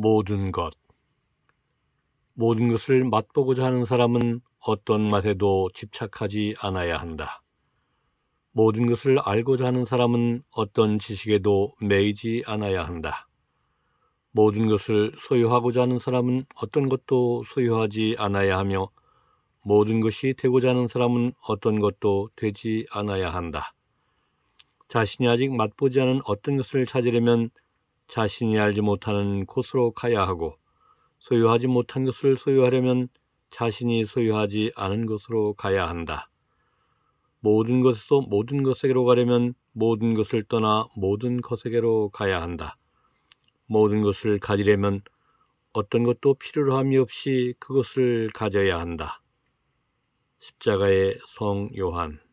모든 것. 모든 것을 맛보고자 하는 사람은 어떤 맛에도 집착하지 않아야 한다. 모든 것을 알고자 하는 사람은 어떤 지식에도 매이지 않아야 한다. 모든 것을 소유하고자 하는 사람은 어떤 것도 소유하지 않아야 하며 모든 것이 되고자 하는 사람은 어떤 것도 되지 않아야 한다. 자신이 아직 맛보지 않은 어떤 것을 찾으려면 자신이 알지 못하는 곳으로 가야 하고 소유하지 못한 것을 소유하려면 자신이 소유하지 않은 것으로 가야 한다. 모든 것에서 모든 것에게로 가려면 모든 것을 떠나 모든 것에게로 가야 한다. 모든 것을 가지려면 어떤 것도 필요함이 로 없이 그것을 가져야 한다. 십자가의 성 요한